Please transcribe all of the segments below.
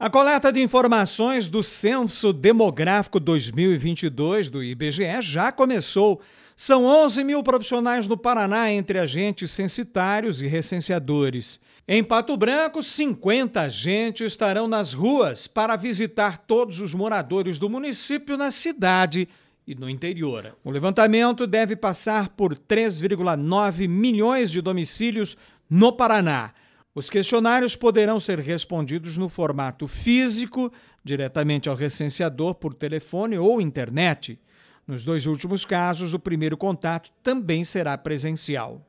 A coleta de informações do Censo Demográfico 2022 do IBGE já começou. São 11 mil profissionais no Paraná, entre agentes censitários e recenseadores. Em Pato Branco, 50 agentes estarão nas ruas para visitar todos os moradores do município na cidade e no interior. O levantamento deve passar por 3,9 milhões de domicílios no Paraná. Os questionários poderão ser respondidos no formato físico, diretamente ao recenseador por telefone ou internet. Nos dois últimos casos, o primeiro contato também será presencial.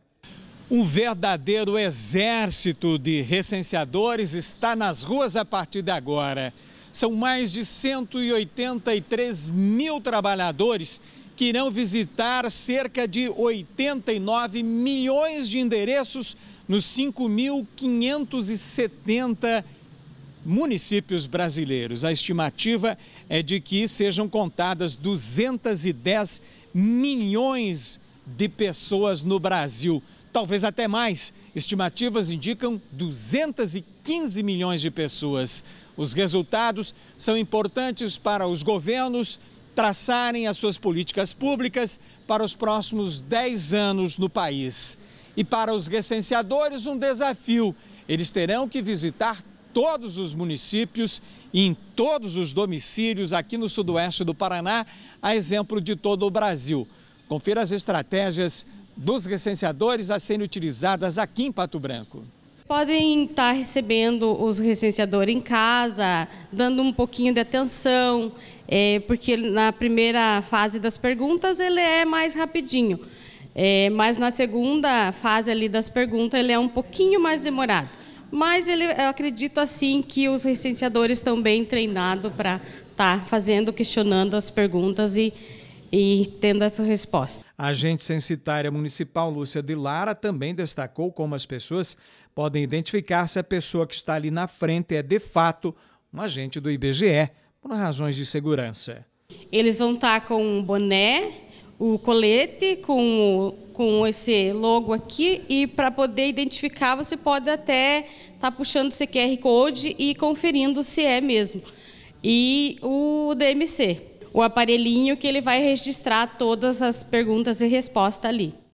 Um verdadeiro exército de recenseadores está nas ruas a partir de agora. São mais de 183 mil trabalhadores que irão visitar cerca de 89 milhões de endereços nos 5.570 municípios brasileiros. A estimativa é de que sejam contadas 210 milhões de pessoas no Brasil, talvez até mais. Estimativas indicam 215 milhões de pessoas. Os resultados são importantes para os governos traçarem as suas políticas públicas para os próximos 10 anos no país. E para os recenseadores, um desafio: eles terão que visitar todos os municípios e em todos os domicílios aqui no sudoeste do Paraná, a exemplo de todo o Brasil. Confira as estratégias dos recenseadores a serem utilizadas aqui em Pato Branco podem estar tá recebendo os recenseadores em casa, dando um pouquinho de atenção, é, porque na primeira fase das perguntas ele é mais rapidinho, é, mas na segunda fase ali das perguntas ele é um pouquinho mais demorado. Mas ele, eu acredito assim que os recenseadores estão bem treinados para estar tá fazendo, questionando as perguntas e e tendo essa resposta. A agente censitária municipal Lúcia de Lara também destacou como as pessoas podem identificar se a pessoa que está ali na frente é de fato um agente do IBGE por razões de segurança. Eles vão estar tá com um boné, o colete com, com esse logo aqui e para poder identificar você pode até estar tá puxando esse QR Code e conferindo se é mesmo. E o DMC, o aparelhinho que ele vai registrar todas as perguntas e respostas ali.